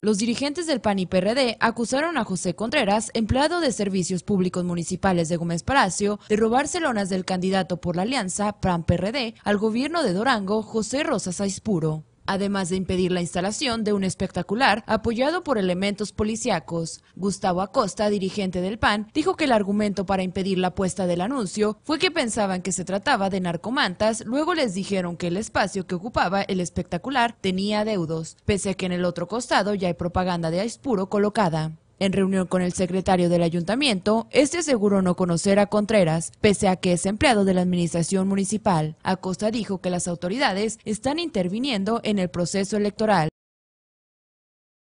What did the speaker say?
Los dirigentes del PAN y PRD acusaron a José Contreras, empleado de servicios públicos municipales de Gómez Palacio, de robar celonas del candidato por la alianza PRAN-PRD al gobierno de Durango, José Rosa Saispuro además de impedir la instalación de un espectacular apoyado por elementos policíacos. Gustavo Acosta, dirigente del PAN, dijo que el argumento para impedir la puesta del anuncio fue que pensaban que se trataba de narcomantas, luego les dijeron que el espacio que ocupaba el espectacular tenía deudos, pese a que en el otro costado ya hay propaganda de Aispuro colocada. En reunión con el secretario del ayuntamiento, este aseguró no conocer a Contreras, pese a que es empleado de la administración municipal. Acosta dijo que las autoridades están interviniendo en el proceso electoral.